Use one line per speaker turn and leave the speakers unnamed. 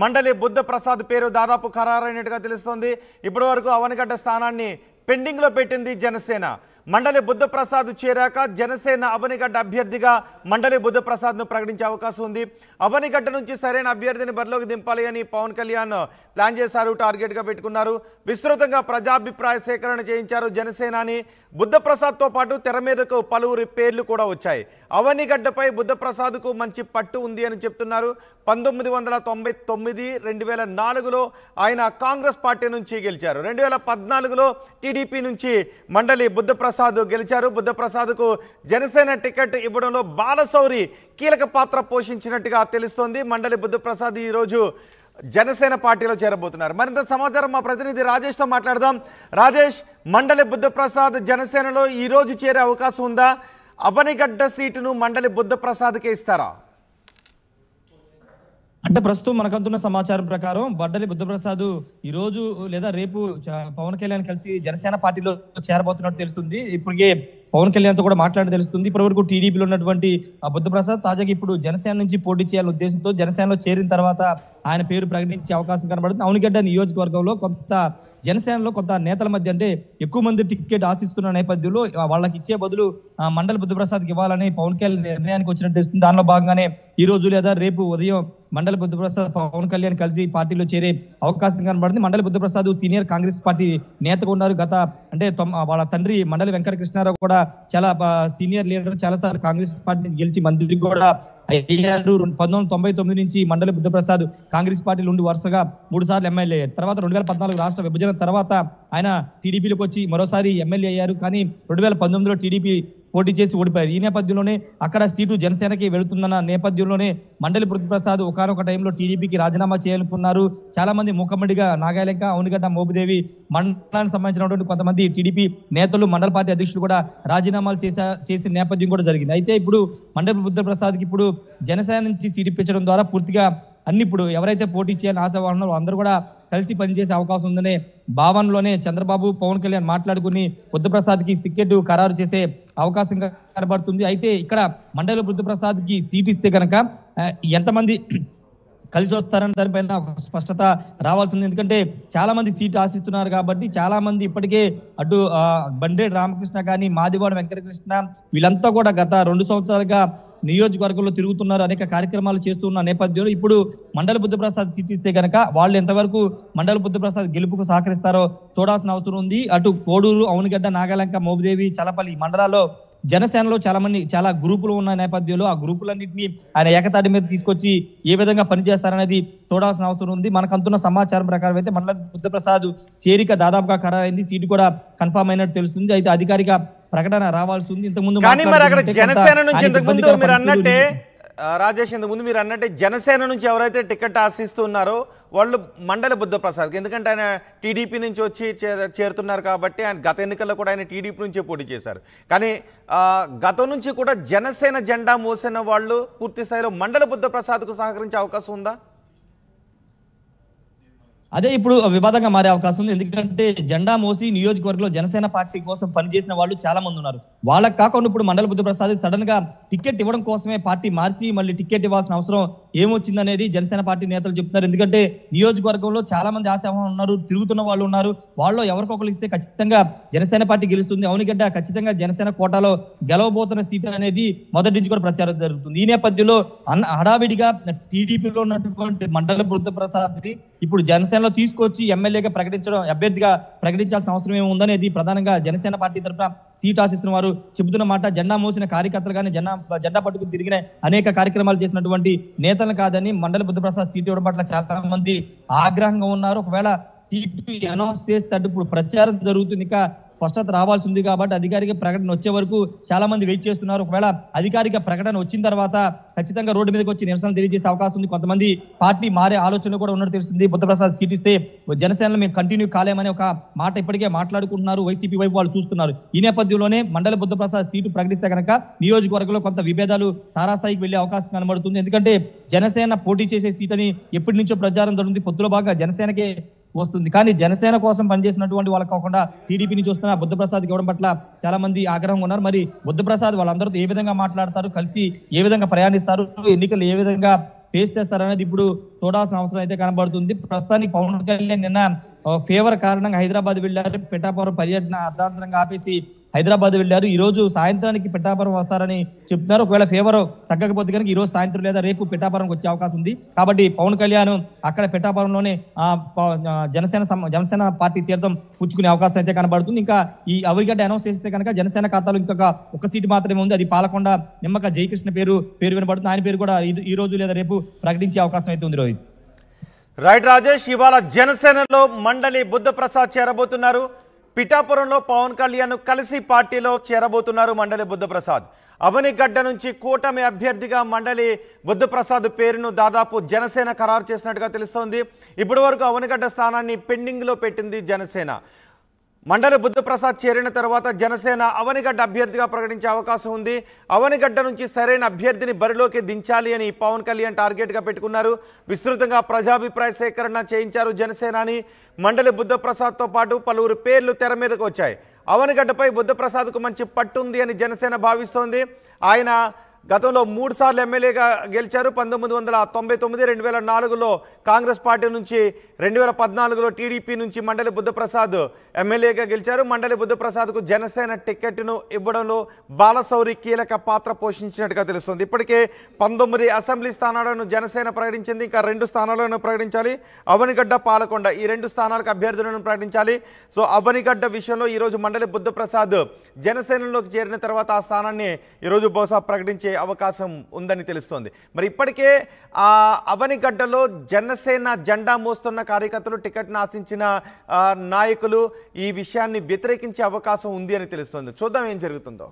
మండలి బుద్ధ ప్రసాద్ పేరు దాదాపు ఖరారైనట్టుగా తెలుస్తోంది ఇప్పటి వరకు అవనగడ్డ స్థానాన్ని పెండింగ్లో పెట్టింది జనసేన మండలి బుద్ధప్రసాద్ చేరాక జనసేన అవనిగడ్డ అభ్యర్థిగా మండలి బుద్ధప్రసాద్ను ప్రకటించే అవకాశం ఉంది అవనిగడ్డ నుంచి సరైన అభ్యర్థిని బరిలోకి దింపాలి అని పవన్ కళ్యాణ్ ప్లాన్ చేశారు టార్గెట్ గా పెట్టుకున్నారు విస్తృతంగా ప్రజాభిప్రాయ సేకరణ చేయించారు జనసేనాని తో పాటు తెర మీదకు పలువురి పేర్లు కూడా వచ్చాయి అవనిగడ్డపై బుద్ధప్రసాద్కు మంచి పట్టు ఉంది అని చెప్తున్నారు పంతొమ్మిది వందల తొంభై తొమ్మిది రెండు వేల నాలుగులో ఆయన కాంగ్రెస్ పార్టీ నుంచి గెలిచారు రెండు వేల పద్నాలుగులో టీడీపీ నుంచి మండలి బుద్ధప్రసాద్ బుద్ధప్రసాద్ గెలిచారు బుద్ధప్రసాద్కు జనసేన టికెట్ ఇవ్వడంలో బాలశౌరి కీలక పాత్ర పోషించినట్టుగా తెలుస్తోంది మండలి బుద్ధప్రసాద్ ఈరోజు జనసేన పార్టీలో చేరబోతున్నారు మరింత సమాచారం మా ప్రతినిధి రాజేష్తో మాట్లాడదాం రాజేష్ మండలి బుద్ధప్రసాద్ జనసేనలో ఈరోజు చేరే అవకాశం ఉందా అవనిగడ్డ సీటును మండలి బుద్ధప్రసాద్కే ఇస్తారా
అంటే ప్రస్తుతం మనకంతున్న సమాచారం ప్రకారం బడ్డలి బుద్ధప్రసాద్ ఈ రోజు లేదా రేపు పవన్ కళ్యాణ్ కలిసి జనసేన పార్టీలో చేరబోతున్నట్టు తెలుస్తుంది ఇప్పటికే పవన్ కళ్యాణ్ తో కూడా మాట్లాడి తెలుస్తుంది ఇప్పటి వరకు టీడీపీలో ఉన్నటువంటి బుద్ధప్రసాద్ తాజాగా ఇప్పుడు జనసేన నుంచి పోటీ చేయాలనే ఉద్దేశంతో జనసేనలో చేరిన తర్వాత ఆయన పేరు ప్రకటించే అవకాశం కనబడుతుంది అవునిగడ్డ నియోజకవర్గంలో కొంత జనసేనలో కొంత నేతల మధ్య అంటే ఎక్కువ మంది టికెట్ ఆశిస్తున్న నేపథ్యంలో వాళ్ళకి ఇచ్చే బదులు మండల బుద్ధప్రసాద్కి ఇవ్వాలని పవన్ కళ్యాణ్ నిర్ణయానికి వచ్చినట్టు తెలుస్తుంది దానిలో భాగంగానే ఈ రోజు లేదా రేపు ఉదయం మండల బుద్ధప్రసాద్ పవన్ కళ్యాణ్ కలిసి పార్టీలో చేరే అవకాశం కనబడింది మండల బుద్ధప్రసాద్ సీనియర్ కాంగ్రెస్ పార్టీ నేతగా ఉన్నారు గత అంటే వాళ్ళ తండ్రి మండలి వెంకట కృష్ణారావు కూడా చాలా సీనియర్ లీడర్ చాలా సార్లు కాంగ్రెస్ పార్టీని గెలిచి మంత్రి కూడా అయ్యారు పంతొమ్మిది తొంభై తొమ్మిది నుంచి మండలి బుద్ధప్రసాద్ కాంగ్రెస్ పార్టీలు ఉండి వరుసగా మూడు సార్లు ఎమ్మెల్యే అయ్యారు తర్వాత రెండు వేల పద్నాలుగు రాష్ట్ర విభజన తర్వాత ఆయన టీడీపీలోకి వచ్చి మరోసారి ఎమ్మెల్యే అయ్యారు కానీ రెండు వేల పంతొమ్మిదిలో టీడీపీ పోటీ చేసి ఓడిపోయారు ఈ నేపథ్యంలోనే అక్కడ సీటు జనసేనకి వెళుతుందన్న నేపథ్యంలోనే మండలి పృథ్వీప్రసాద్ ఒకనొక టైంలో టీడీపీకి రాజీనామా చేయాలనుకున్నారు చాలా మంది ముఖమ్మడిగా నాగాలేక అవునిగడ్డ మోపిదేవి మండలానికి సంబంధించినటువంటి కొంతమంది టీడీపీ నేతలు మండల పార్టీ అధ్యక్షులు కూడా రాజీనామాలు చేసా చేసిన నేపథ్యం కూడా జరిగింది అయితే ఇప్పుడు మండలి పృథ్వీప్రసాద్కి ఇప్పుడు జనసేన నుంచి సీటు ఇప్పించడం ద్వారా పూర్తిగా అన్ని ఇప్పుడు ఎవరైతే పోటీ చేయాలని ఆశ ఉన్నారో అందరూ కూడా కలిసి పనిచేసే అవకాశం ఉందనే భావనలోనే చంద్రబాబు పవన్ కళ్యాణ్ మాట్లాడుకుని బుద్ధప్రసాద్కి టికెట్ ఖరారు చేసే అవకాశం కనబడుతుంది అయితే ఇక్కడ మండలి బుద్ధప్రసాద్కి సీట్ ఇస్తే కనుక ఎంతమంది కలిసి వస్తారని దానిపైన స్పష్టత రావాల్సింది ఎందుకంటే చాలా మంది సీట్ ఆశిస్తున్నారు కాబట్టి చాలా మంది ఇప్పటికే అటు బండే రామకృష్ణ కానీ మాదివాడ వెంకటకృష్ణ వీళ్ళంతా కూడా గత రెండు సంవత్సరాలుగా నియోజకవర్గంలో తిరుగుతున్నారు అనేక కార్యక్రమాలు చేస్తున్న నేపథ్యంలో ఇప్పుడు మండల బుద్ధప్రసాద్ చిట్టిస్తే కనుక వాళ్ళు ఎంతవరకు మండల బుద్ధప్రసాద్ గెలుపుకు సహకరిస్తారో చూడాల్సిన అవసరం ఉంది అటు కోడూరు అవునిగడ్డ నాగాలంక మోబిదేవి చలపల్లి మండలాల్లో జనసేనలో చాలా మంది చాలా గ్రూపులు ఉన్న నేపథ్యంలో ఆ గ్రూపులన్నింటినీ ఆయన ఏకతాటి మీద తీసుకొచ్చి ఏ విధంగా పనిచేస్తారనేది చూడాల్సిన అవసరం ఉంది మనకు అంతున్న సమాచారం ప్రకారం అయితే మండల బుద్ధప్రసాద్ చేరిక దాదాపుగా ఖరారైంది సీటు కూడా కన్ఫామ్ అయినట్టు తెలుస్తుంది అయితే అధికారిక ప్రకటన రావాల్సి ఉంది ఇంతకుముందు కానీ మరి అక్కడ జనసేన నుంచి ఇంతకుముందు మీరు అన్నట్టే
రాజేష్ ఇంతకుముందు మీరు అన్నట్టే జనసేన నుంచి ఎవరైతే టికెట్ ఆశిస్తూ ఉన్నారో వాళ్ళు మండలి ప్రసాద్ ఎందుకంటే ఆయన టీడీపీ నుంచి వచ్చి చేరుతున్నారు కాబట్టి ఆయన గత ఎన్నికల్లో కూడా ఆయన టీడీపీ నుంచే పోటీ చేశారు కానీ గతం నుంచి కూడా జనసేన జెండా మోసిన వాళ్ళు పూర్తి స్థాయిలో మండలి బుద్ధప్రసాద్కు సహకరించే అవకాశం ఉందా
అదే ఇప్పుడు వివాదంగా మారే అవకాశం ఉంది ఎందుకంటే జెండా మోసి నియోజకవర్గంలో జనసేన పార్టీ కోసం పనిచేసిన వాళ్ళు చాలా మంది ఉన్నారు వాళ్ళకి కాకుండా ఇప్పుడు మండల బుద్ధి ప్రసాద్ సడన్ గా టికెట్ ఇవ్వడం కోసమే పార్టీ మార్చి మళ్ళీ టికెట్ ఇవ్వాల్సిన అవసరం ఏమొచ్చిందనేది జనసేన పార్టీ నేతలు చెప్తున్నారు ఎందుకంటే నియోజకవర్గంలో చాలా మంది ఆశావం ఉన్నారు తిరుగుతున్న వాళ్ళు ఉన్నారు వాళ్ళు ఎవరికొకరు ఇస్తే ఖచ్చితంగా జనసేన పార్టీ గెలుస్తుంది అవును గడ్డ ఖచ్చితంగా జనసేన కోటాలో గెలవబోతున్న సీట్ అనేది మొదటి నుంచి కూడా ప్రచారం జరుగుతుంది ఈ నేపథ్యంలో హడావిడిగా టీడీపీలో ఉన్నటువంటి మండల బుద్ధ ప్రసాద్ ఇప్పుడు జనసేనలో తీసుకొచ్చి ఎమ్మెల్యేగా ప్రకటించడం అభ్యర్థిగా ప్రకటించాల్సిన అవసరం ఏముందనేది ప్రధానంగా జనసేన పార్టీ తరఫున సీట్ ఆశిస్తున్న వారు చెబుతున్న మాట జెండా మోసిన కార్యకర్తలు కానీ జెండా జెండా పట్టుకుని తిరిగిన అనేక కార్యక్రమాలు చేసినటువంటి నేతలు కాదని మండలి బుద్ధప్రసాద్ సీట్ ఇవ్వడం పట్ల చాలా మంది ఆగ్రహంగా ఉన్నారు ఒకవేళ సీట్ అనౌన్స్ చేస్తే ఇప్పుడు ప్రచారం జరుగుతుంది ఇంకా స్పష్టత రావాల్సి ఉంది కాబట్టి అధికారిక ప్రకటన వచ్చే వరకు చాలా మంది వెయిట్ చేస్తున్నారు ఒకవేళ అధికారిక ప్రకటన వచ్చిన తర్వాత ఖచ్చితంగా రోడ్డు మీదకి వచ్చి నిరసన తెలియజేసే అవకాశం ఉంది కొంతమంది పార్టీ మారే ఆలోచనలు కూడా ఉన్నట్టు తెలుస్తుంది బుద్ధప్రసాద్ సీటిస్తే జనసేనలో మేము కంటిన్యూ కాలేమని ఒక మాట ఇప్పటికే మాట్లాడుకుంటున్నారు వైసీపీ వైపు వాళ్ళు చూస్తున్నారు ఈ నేపథ్యంలోనే మండల బుద్ధప్రసాద్ సీటు ప్రకటిస్తే కనుక నియోజకవర్గంలో కొంత విభేదాలు తారాస్థాయికి వెళ్లే అవకాశం కనబడుతుంది ఎందుకంటే జనసేన పోటీ చేసే సీట్ అని ఎప్పటి నుంచో ప్రచారం జరుగుతుంది పొత్తులో బాగా జనసేనకే వస్తుంది కానీ జనసేన కోసం పనిచేసినటువంటి వాళ్ళు కాకుండా టీడీపీని చూస్తున్న బుద్ధప్రసాద్ బుద్ధప్రసాద్కి ఇవ్వడం పట్ల చాలా మంది ఆగ్రహంగా ఉన్నారు మరి బుద్ధప్రసాద్ వాళ్ళందరితో ఏ విధంగా మాట్లాడతారు కలిసి ఏ విధంగా ప్రయాణిస్తారు ఎన్నికలు ఏ విధంగా ఫేస్ అనేది ఇప్పుడు చూడాల్సిన అవసరం అయితే కనబడుతుంది ప్రస్తుతానికి పవన్ కళ్యాణ్ నిన్న ఫేవర్ కారణంగా హైదరాబాద్ వెళ్ళారు పిఠాపురం పర్యటన అర్ధాంతరంగా ఆపేసి హైదరాబాద్ వెళ్ళారు ఈ రోజు సాయంత్రానికి పెట్టాపురం వస్తారని చెప్తున్నారు ఒకవేళ ఫేవర్ తగ్గకపోతే కనుక ఈ రోజు సాయంత్రం లేదా రేపు పెట్టాపురంకి వచ్చే అవకాశం ఉంది కాబట్టి పవన్ కళ్యాణ్ అక్కడ పెట్టాపురంలోనే జనసేన జనసేన పార్టీ తీర్థం పుచ్చుకునే అవకాశం అయితే కనబడుతుంది ఇంకా ఈ అవరిగడ్డ అనౌన్స్ చేస్తే కనుక జనసేన ఖాతాలో ఇంకొక ఒక సీట్ మాత్రమే ఉంది అది పాలకొండ నిమ్మక జయకృష్ణ పేరు పేరు వినబడుతుంది ఆయన పేరు కూడా ఈ రోజు లేదా రేపు ప్రకటించే అవకాశం అయితే ఉంది రోహిత్ రైట్ రాజేష్ ఇవాళ జనసేనలో మండలి బుద్ధ ప్రసాద్ చేరబోతున్నారు
పిఠాపురంలో పవన్ కళ్యాణ్ కలిసి పార్టీలో చేరబోతున్నారు మండలి బుద్ధప్రసాద్ అవనిగడ్డ నుంచి కూటమి అభ్యర్థిగా మండలి బుద్ధప్రసాద్ పేరును దాదాపు జనసేన ఖరారు చేసినట్టుగా తెలుస్తోంది ఇప్పటి వరకు అవనిగడ్డ స్థానాన్ని పెండింగ్లో పెట్టింది జనసేన మండలి బుద్ధప్రసాద్ చేరిన తర్వాత జనసేన అవనిగడ్డ అభ్యర్థిగా ప్రకటించే అవకాశం ఉంది అవనిగడ్డ నుంచి సరైన అభ్యర్థిని బరిలోకి దించాలి అని పవన్ కళ్యాణ్ టార్గెట్గా పెట్టుకున్నారు విస్తృతంగా ప్రజాభిప్రాయ సేకరణ చేయించారు జనసేనని మండలి బుద్ధప్రసాద్తో పాటు పలువురు పేర్లు తెర మీదకు వచ్చాయి అవనిగడ్డపై బుద్ధప్రసాద్కు మంచి పట్టుంది అని జనసేన భావిస్తోంది ఆయన గతంలో మూడు సార్లు ఎమ్మెల్యేగా గెలిచారు పంతొమ్మిది వందల తొంభై తొమ్మిది రెండు వేల నాలుగులో కాంగ్రెస్ పార్టీ నుంచి రెండు వేల పద్నాలుగులో టీడీపీ నుంచి మండలి బుద్ధప్రసాద్ ఎమ్మెల్యేగా గెలిచారు మండలి బుద్ధప్రసాద్కు జనసేన టిక్కెట్ను ఇవ్వడంలో బాలశౌరి కీలక పాత్ర పోషించినట్టుగా తెలుస్తుంది ఇప్పటికే పంతొమ్మిది అసెంబ్లీ స్థానాలను జనసేన ప్రకటించింది ఇంకా రెండు స్థానాలను ప్రకటించాలి అవనిగడ్డ పాలకొండ ఈ రెండు స్థానాలకు అభ్యర్థులను ప్రకటించాలి సో అవనిగడ్డ విషయంలో ఈరోజు మండలి బుద్ధప్రసాద్ జనసేనలోకి చేరిన తర్వాత ఆ స్థానాన్ని ఈరోజు బహుశా ప్రకటించి వచ్చే అవకాశం ఉందని తెలుస్తోంది మరి ఇప్పటికే ఆ అవనిగడ్డలో జనసేన జెండా మోస్తున్న కార్యకర్తలు టికెట్ను ఆశించిన నాయకులు ఈ విషయాన్ని వ్యతిరేకించే అవకాశం ఉంది అని తెలుస్తోంది చూద్దాం ఏం జరుగుతుందో